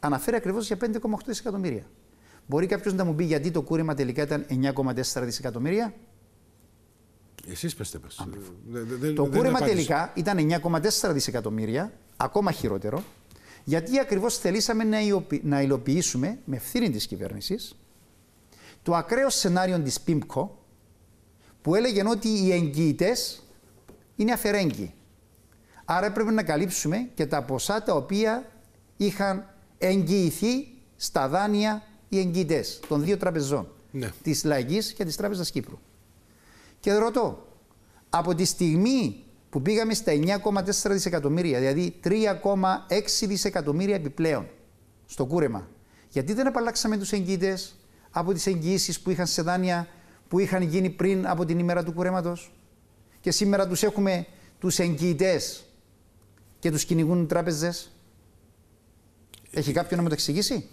αναφέρει ακριβώς για 5,8 δισεκατομμύρια. Μπορεί κάποιος να μου πει γιατί το κούρεμα τελικά ήταν 9,4 δισεκατομμύρια. Εσείς πετε μα. Το κούρεμα τελικά ήταν 9,4 δισεκατομμύρια, ακόμα χειρότερο, γιατί ακριβώς θελήσαμε να υλοποιήσουμε με ευθύνη της κυβέρνησης το ακραίο σενάριο της ΠΥΜΠΚΟ, που έλεγε ότι οι εγγυητές είναι αφαιρέγγοι. Άρα έπρεπε να καλύψουμε και τα ποσά τα οποία είχαν εγγυηθεί στα δάνεια οι εγγυητές των δύο τραπεζών. Ναι. Της Λαϊκής και της Τράπεζας Κύπρου. Και ρωτώ, από τη στιγμή που πήγαμε στα 9,4 δισεκατομμύρια, δηλαδή 3,6 δισεκατομμύρια επιπλέον στο κούρεμα, γιατί δεν απαλλάξαμε τους εγγυητές, από τις εγγυήσεις που είχαν σε δάνεια που είχαν γίνει πριν από την ημέρα του κουρέματος. Και σήμερα τους έχουμε τους εγγυητές και τους κυνηγούν τράπεζες. Έχει κάποιο να μου το εξηγήσει.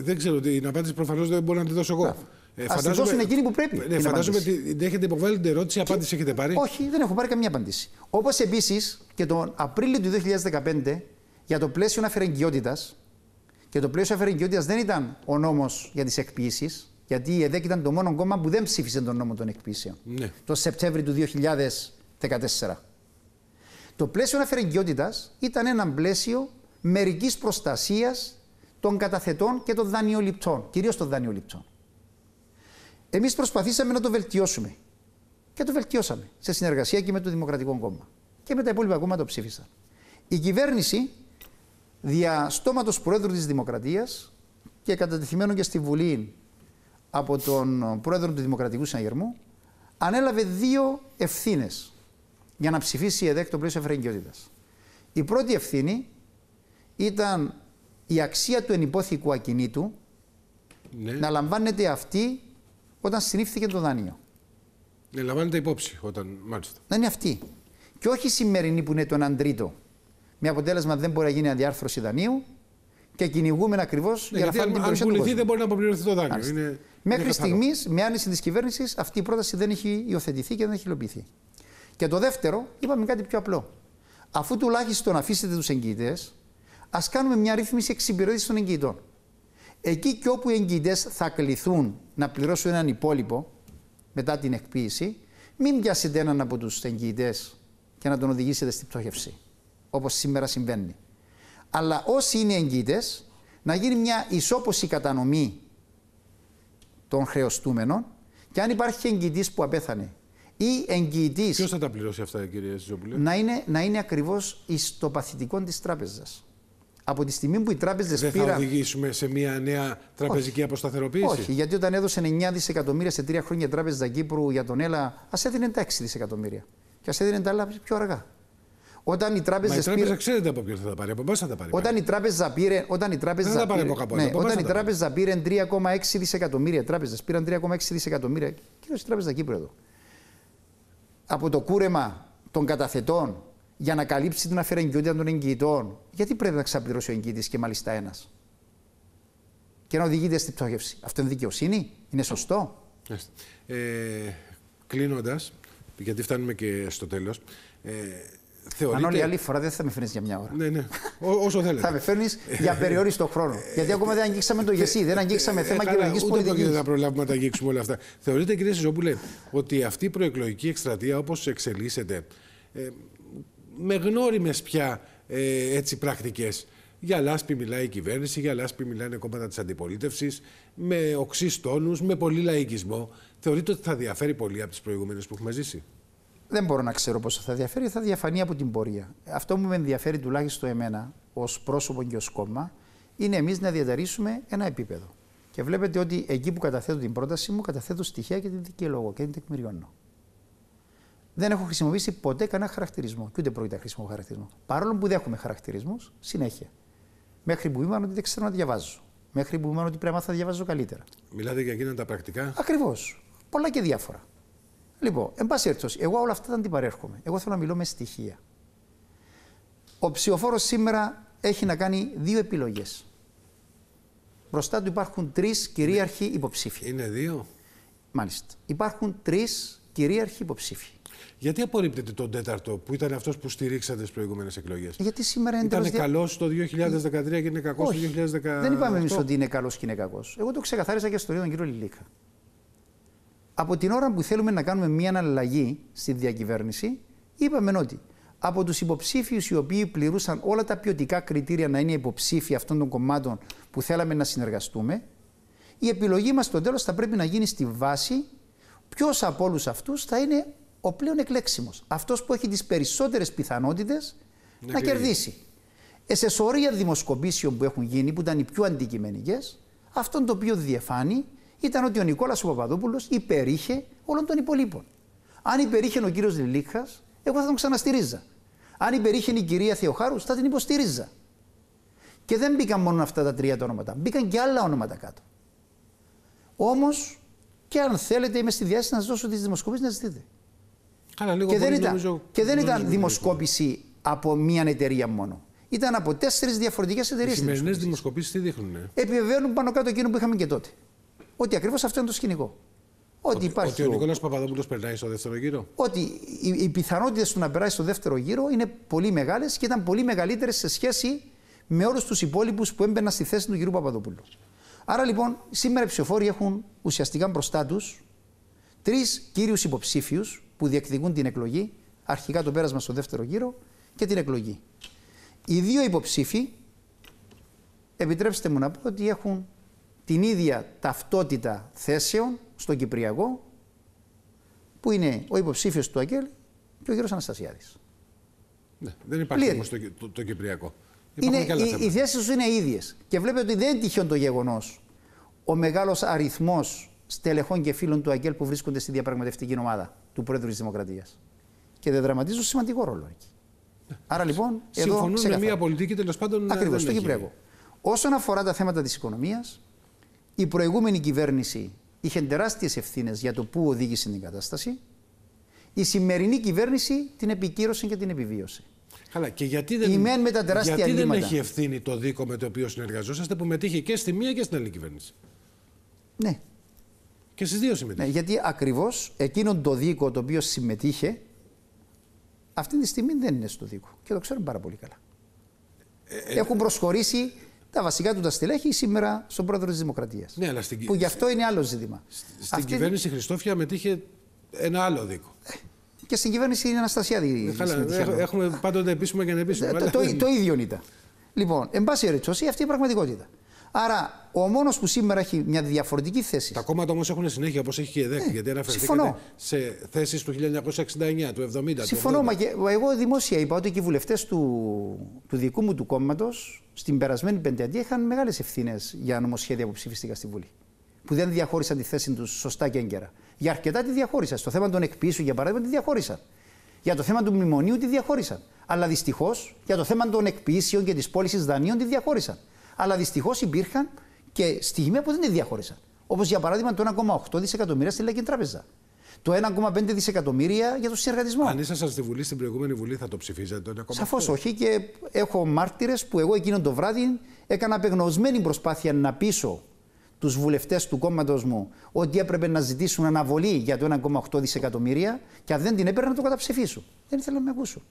Δεν ξέρω. Την απάντηση προφανώς δεν μπορώ να τη δώσω εγώ. Ε, Ας δώσουν εκείνη που πρέπει. Ναι, φαντάζομαι ότι έχετε υποβάλει την ερώτηση, απάντηση έχετε πάρει. Όχι, δεν έχω πάρει καμία απάντηση. Όπως επίσης και τον Απρίλιο του 2015 για το πλαίσιο αφαιρεγγιότητας. Και το πλαίσιο αφαιρεγγιότητας δεν ήταν ο νόμος για τις εκποιήσει. Γιατί η ΕΔΕΚ ήταν το μόνο κόμμα που δεν ψήφισε τον νόμο των εκπίσεων. Ναι. Το Σεπτέμβριο του 2014. Το πλαίσιο αφαιρεγκιότητα ήταν ένα πλαίσιο μερικής προστασίας των καταθετών και των δανειοληπτών, κυρίως των δανειοληπτών. Εμείς προσπαθήσαμε να το βελτιώσουμε. Και το βελτιώσαμε σε συνεργασία και με το Δημοκρατικό Κόμμα. Και με τα υπόλοιπα κόμματα το ψήφισαν. Η κυβέρνηση, δια στόματος Προέδρου της Δημοκρατίας και κατατεθειμένων και στη Βουλή από τον πρόεδρο του Δημοκρατικού Συναγερμού, ανέλαβε δύο ευθύνες για να ψηφίσει η ΕΔΕΚ το πλαίσιο εφραγγιότητα. Η πρώτη ευθύνη ήταν η αξία του ενυπόθηκου ακινήτου ναι. να λαμβάνεται αυτή όταν συνήφθηκε το δάνειο. Ναι, λαμβάνεται υπόψη όταν. Μάλιστα. Να είναι αυτή. Και όχι η σημερινή που είναι το 1 τρίτο. Με αποτέλεσμα δεν μπορεί να γίνει αδιάρθρωση δανείου και κυνηγούμε ακριβώς ναι, για να φάμε Αν δεν μπορεί να αποπληρωθεί το δάνειο. Μέχρι στιγμής, με άνεση της κυβέρνησης, αυτή η πρόταση δεν έχει υιοθετηθεί και δεν έχει υλοποιηθεί. Και το δεύτερο, είπαμε κάτι πιο απλό. Αφού τουλάχιστον αφήσετε τους εγγυητές, ας κάνουμε μια ρύθμιση εξυπηρέτησης των εγγυητών. Εκεί και όπου οι εγγυητές θα κληθούν να πληρώσουν έναν υπόλοιπο μετά την εκποίηση, μην πιάσετε έναν από τους εγγυητές και να τον οδηγήσετε στην πτώχευση. Όπως σήμερα συμβαίνει. Αλλά όσοι είναι εγγυητές, να γίνει μια ισόποση κατανομή των χρεωστούμενων και αν υπάρχει εγγυητής που απέθανε ή εγγυητής. Ποιος θα τα πληρώσει αυτά, κύριε Ζωπουλή. Να είναι, να είναι ακριβώς το παθητικό της τράπεζας. Από τη στιγμή που οι τράπεζες πήραν. Δεν θα οδηγήσουμε σε μια νέα τραπεζική Όχι. αποσταθεροποίηση. Όχι, γιατί όταν έδωσαν 9 δισεκατομμύρια σε τρία χρόνια τράπεζα Κύπρου για τον Έλα, ας έδινε τα 6 δισεκατομμύρια. Και ας έδινε τα άλλα πιο αργά. Όταν η τράπεζα. Μα η τράπεζα ξέρετε από ποιον θα τα πάρει, από θα πάρει. Όταν η τράπεζα πήρε. Όταν η τράπεζα δεν θα πάρει από κάπου. Ναι, όταν η τράπεζα πήρε 3,6 δισεκατομμύρια, τράπεζε πήραν 3,6 δισεκατομμύρια. Κύριο η Τράπεζα Κύπρου εδώ. Από το κούρεμα των καταθετών για να καλύψει την αφαιρεγγιότητα των εγγυητών. Γιατί πρέπει να ξαπληρώσει ο εγγυητής και μάλιστα ένας. Και να οδηγείται στην πτώχευση. Αυτό είναι δικαιοσύνη, είναι σωστό. Ε, Κλείνοντας, γιατί φτάνουμε και στο τέλος. Ε, Θεωρείτε... Αν όλη άλλη φορά δεν θα με φέρνεις για μια ώρα. Ναι, ναι. όσο [LAUGHS] θέλετε. θα με φέρνεις για περιόριστο χρόνο. Ε, Γιατί ακόμα δεν αγγίξαμε το ε, γεσί, δεν ε, αγγίξαμε θέμα κοινωνική πολιτική. Δεν να προλάβουμε να τα αγγίξουμε όλα αυτά. Θεωρείτε, κύριε Σιζόπουλε, ότι αυτή η προεκλογική εκστρατεία όπως εξελίσσεται με γνώριμες πια ε, έτσι πρακτικές. Για λάσπη μιλάει η κυβέρνηση, για λάσπη μιλάνε κόμματα της αντιπολίτευσης, με οξύ τόνους, με πολύ λαϊκισμό. Θεωρείτε ότι θα διαφέρει πολύ από τις προηγούμενες που έχουμε ζήσει δεν μπορώ να ξέρω πόσο θα διαφέρει, θα διαφανεί από την πορεία. Αυτό που με ενδιαφέρει τουλάχιστον εμένα ως πρόσωπο και ως κόμμα είναι εμείς να διατηρήσουμε ένα επίπεδο. Και βλέπετε ότι εκεί που καταθέτω την πρόταση μου, καταθέτω στοιχεία και την δικαιολογώ και την τεκμηριώνω. Δεν έχω χρησιμοποιήσει ποτέ κανένα χαρακτηρισμό και ούτε πρόκειται να χρησιμοποιήσω χαρακτηρισμό. Παρόλο που δέχομαι χαρακτηρισμούς συνέχεια. Μέχρι που είμαι ότι δεν ξέρω να διαβάζω. Μέχρι που είμαι ότι πρέπει θα διαβάζω καλύτερα. Μιλάτε για εκείνα τα πρακτικά. Ακριβώς. Πολλά και διάφορα. Λοιπόν, εν πάση εγώ όλα αυτά τα αντιπαρέρχομαι. Εγώ θέλω να μιλώ με στοιχεία. Ο ψηφοφόρος σήμερα έχει να κάνει δύο επιλογές. Μπροστά του υπάρχουν τρεις κυρίαρχοι ναι. υποψήφοι. Είναι δύο. Μάλιστα. Υπάρχουν τρεις κυρίαρχοι υποψήφοι. Γιατί απορρίπτεται τον τέταρτο που ήταν αυτός που στηρίξατε στις προηγούμενες εκλογές. Γιατί σήμερα είναι Ήταν καλός το 2013 και είναι κακός το 2018. Δεν είπαμε εμείς ότι είναι καλός και είναι κακός. Εγώ το ξεκαθάρισα και στο τον κύριο Λιλίκα από την ώρα που θέλουμε να κάνουμε μια αναλλαγή στη διακυβέρνηση, είπαμε ότι από τους υποψήφιους οι οποίοι πληρούσαν όλα τα ποιοτικά κριτήρια να είναι υποψήφοι αυτών των κομμάτων που θέλαμε να συνεργαστούμε, η επιλογή μας στο τέλος θα πρέπει να γίνει στη βάση ποιος από όλους αυτούς θα είναι ο πλέον εκλέξιμος. Αυτός που έχει τις περισσότερες πιθανότητες ναι, να κερδίσει. Ε, σε σωρία δημοσκοπήσεων που έχουν γίνει, που ήταν οι πιο αντικειμενικές, αυτό το οποίο διεφάνει ήταν ότι ο Νικόλας ο Παπαδόπουλος υπερήχε όλων των υπολείπων. Αν υπερήχε ο κύριος Λιλίχας, εγώ θα τον ξαναστηρίζα. Αν υπερήχε η κυρία Θεοχάρους, θα την υποστηρίζα. Και δεν μπήκαν μόνο αυτά τα τρία τα ονόματα. Μπήκαν και άλλα ονόματα κάτω. Όμως, και αν θέλετε, είμαι στη διάθεση να σας δώσω τις δημοσκοπήσεις να ζητείτε. Αλλά λίγο και, δεν ήταν, νομίζω, και δεν ήταν δημοσκόπηση από μία εταιρεία μόνο. Ήταν από τέσσερις διαφορετικές εταιρείε. Οι σημερινές δημοσκοπήσεις τι δείχνουν. Επιβεβαίνουν πάνω κάτω εκείνο που είχαμε και τότε ότι ακριβώς αυτό είναι το σκηνικό. Ότι, ότι, υπάρχει ότι ο Νικόλα Παπαδόπουλος περνάει στο δεύτερο γύρο. Ότι οι, οι πιθανότητες του να περάσει στο δεύτερο γύρο είναι πολύ μεγάλες και ήταν πολύ μεγαλύτερες σε σχέση με όλους τους υπόλοιπους που έμπαιναν στη θέση του κυρίου Παπαδόπουλου. Άρα λοιπόν σήμερα οι ψηφοφόροι έχουν ουσιαστικά μπροστά τους τρεις κύριους υποψήφιους που διεκδικούν την εκλογή, αρχικά το πέρασμα στο δεύτερο γύρο και την εκλογή. Οι δύο υποψήφοι, επιτρέψτε μου να πω ότι έχουν την ίδια ταυτότητα θέσεων στον Κυπριακό που είναι ο υποψήφιος του Αγγέλ και ο Γιώργος Αναστασιάδης. Ναι, δεν υπάρχει όμως το, Κυπριακό. είναι, οι, οι θέσει σου είναι ίδιες. Και βλέπετε ότι δεν τυχόν το γεγονός, ο μεγάλος αριθμός στελεχών και φίλων του Αγγέλ που βρίσκονται στη διαπραγματευτική ομάδα του Πρόεδρου της Δημοκρατίας. Και δεν δραματίζουν σημαντικό ρόλο εκεί. Ναι. Άρα λοιπόν. Συμφωνούν με μια πολιτική τέλος πάντων. Ακριβώς, στο Κυπριακό. Όσον αφορά τα θέματα της οικονομίας, η προηγούμενη κυβέρνηση είχε τεράστιες ευθύνες για το πού οδήγησε την κατάσταση. Η σημερινή κυβέρνηση την επικύρωσε και την επιβίωσε. Καλά, και γιατί δεν, γιατί δεν έχει ευθύνη το δίκο με το οποίο συνεργαζόσαστε που μετήχε και στη μία και στην άλλη κυβέρνηση. Ναι. Και στις δύο συμμετείχε. Ναι, γιατί ακριβώς εκείνον το δίκο το οποίο συμμετείχε αυτή τη στιγμή δεν είναι στο δίκο. Και το ξέρουν πάρα πολύ καλά. Ε, ε, Έχουν προσχωρήσει τα βασικά του τα στελέχη σήμερα στον πρόεδρο της Δημοκρατίας. Ναι, αλλά στην... Που γι' αυτό είναι άλλο ζήτημα. Στην κυβέρνηση Χριστόφια μετήχε ένα άλλο δίκο. Ε, και στην κυβέρνηση είναι Αναστασιάδη. Ε, έχουμε πάντοτε επίσημα και ανεπίσημα. Ε, το, το, το ίδιο ήταν. Λοιπόν, εν πάση περιπτώσει, αυτή η πραγματικότητα. Άρα, ο μόνος που σήμερα έχει μια διαφορετική θέση. Τα κόμματα όμως έχουν συνέχεια, όπως έχει και η ΕΔΕΚ, ναι, γιατί αναφερθήκατε σε θέσεις του 1969, του 70. Συμφωνώ, του μα και εγώ δημόσια είπα ότι και οι βουλευτές του, του δικού μου του κόμματος στην περασμένη πενταετία είχαν μεγάλες ευθύνες για νομοσχέδια που ψηφίστηκαν στη Βουλή. Που δεν διαχώρισαν τη θέση τους σωστά και έγκαιρα. Για αρκετά τη διαχώρισαν. Στο θέμα των εκπίσου, για παράδειγμα, τη διαχώρισαν. Για το θέμα του μνημονίου τη διαχώρισαν. Αλλά δυστυχώς για το θέμα των εκπίσεων και της πώλησης δανείων τη διαχώρισαν. Αλλά δυστυχώς υπήρχαν και στιγμή που δεν τη διαχώρισαν. Όπως για παράδειγμα το 1,8 δισεκατομμύρια στη Λαϊκή Τράπεζα. Το 1,5 δισεκατομμύρια για το συνεργατισμό. Αν ήσασταν στη Βουλή, στην προηγούμενη Βουλή, θα το ψηφίζατε το 1,8. Σαφώς όχι. Και έχω μάρτυρες που εγώ εκείνο το βράδυ έκανα απεγνωσμένη προσπάθεια να πείσω τους βουλευτές του κόμματος μου ότι έπρεπε να ζητήσουν αναβολή για το 1,8 δισεκατομμύρια και αν δεν την έπαιρνα να το καταψηφίσω. Δεν ήθελα να με ακούσουν.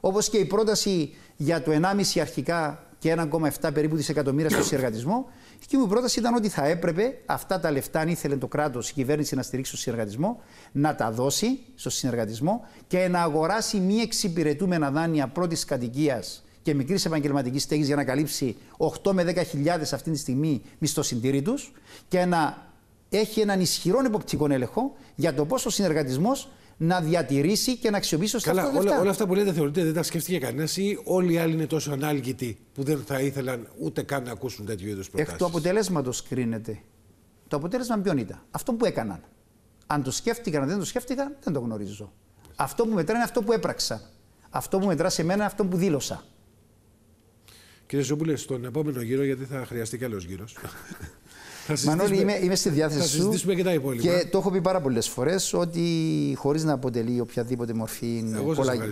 Όπω και η πρόταση για το 1,5 αρχικά και 1,7 περίπου δισεκατομμύρια στο συνεργατισμό. Η δική μου πρόταση ήταν ότι θα έπρεπε αυτά τα λεφτά, αν ήθελε το κράτος, η κυβέρνηση να στηρίξει στο συνεργατισμό, να τα δώσει στο συνεργατισμό και να αγοράσει μη εξυπηρετούμενα δάνεια πρώτης κατοικίας και μικρής επαγγελματικής στέγης για να καλύψει 8 με 10.000 αυτή τη στιγμή μισθοσυντήρητου και να έχει έναν ισχυρό εποπτικό έλεγχο για το πόσο ο συνεργατισμός να διατηρήσει και να αξιοποιήσει ως Καλά, όλα, όλα αυτά που λέτε θεωρείτε δεν τα σκέφτηκε κανένας ή όλοι οι άλλοι είναι τόσο ανάλγητοι που δεν θα ήθελαν ούτε καν να ακούσουν τέτοιου είδους προτάσει. Εκ του αποτελέσματος κρίνεται. Το αποτέλεσμα ποιον ήταν. Αυτό που έκαναν. Αν το σκέφτηκαν, δεν το σκέφτηκαν, δεν το γνωρίζω. Αυτό που μετράνε είναι αυτό που έπραξα. Αυτό που μετρά σε μένα είναι αυτό που δήλωσα. Κύριε Ζούμπουλε, στον επόμενο γύρο, γιατί θα χρειαστεί κι άλλος γύρος. [LAUGHS] Μανώλη, είμαι, είμαι στη διάθεση σου. Θα συζητήσουμε και τα υπόλοιπα. Και το έχω πει πάρα πολλές φορές ότι χωρίς να αποτελεί οποιαδήποτε μορφή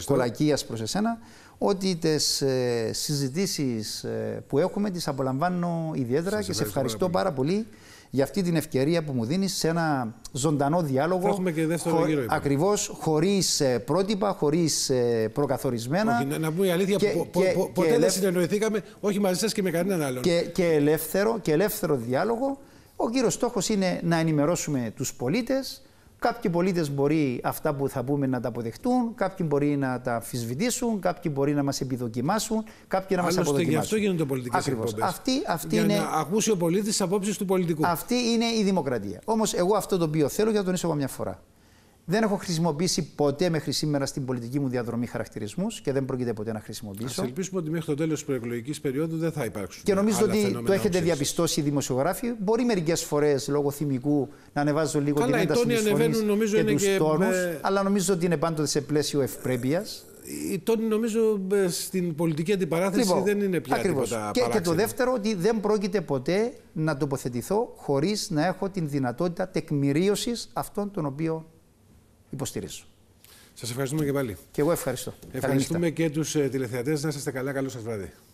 κολακίας προς εσένα, ότι τις ε, συζητήσεις ε, που έχουμε τις απολαμβάνω ιδιαίτερα και σε ευχαριστώ πάρα πολύ. για αυτή την ευκαιρία που μου δίνεις σε ένα ζωντανό διάλογο. έχουμε και δεύτερο γύρο. Ακριβώς, χωρίς ε, πρότυπα, χωρίς προκαθορισμένα. Όχι, να, να πούμε η αλήθεια, και, ποτέ δεν συνεννοηθήκαμε, όχι μαζί σας και με κανέναν άλλον. Και, και, ελεύθερο, και ελεύθερο διάλογο ο κύριος στόχος είναι να ενημερώσουμε τους πολίτες. Κάποιοι πολίτες μπορεί αυτά που θα πούμε να τα αποδεχτούν, κάποιοι μπορεί να τα αμφισβητήσουν, κάποιοι μπορεί να μας επιδοκιμάσουν, κάποιοι να μας μας αποδοκιμάσουν. γι' αυτό γίνονται πολιτικές Ακριβώς. Αυτή, αυτή είναι... να ακούσει ο πολίτης τις απόψεις του πολιτικού. Αυτή είναι η δημοκρατία. Όμως εγώ αυτό το οποίο θέλω για να τονίσω μια φορά. Δεν έχω χρησιμοποιήσει ποτέ μέχρι σήμερα στην πολιτική μου διαδρομή χαρακτηρισμούς και δεν πρόκειται ποτέ να χρησιμοποιήσω. Ας ελπίσουμε ότι μέχρι το τέλος της προεκλογικής περίοδου δεν θα υπάρξουν. Και νομίζω άλλα ότι το έχετε διαπιστώσει οι δημοσιογράφοι. Μπορεί μερικές φορές λόγω θυμικού να ανεβάζω λίγο Καλά, την ένταση των ανεβαίνουν, νομίζω και είναι και ε, τόνους, με... αλλά νομίζω ότι είναι πάντοτε σε πλαίσιο ευπρέπειας. Η τόνη νομίζω ε, στην πολιτική αντιπαράθεση λοιπόν, δεν είναι πια ακριβώς. τίποτα και, και το δεύτερο ότι δεν πρόκειται ποτέ να τοποθετηθώ χωρίς να έχω την δυνατότητα τεκμηρίωσης αυτών των οποίων υποστηρίζω. Σας ευχαριστούμε και πάλι. Και εγώ ευχαριστώ. Ευχαριστούμε και τους ε, τηλεθεατές. Να είστε καλά. Καλό σας βράδυ.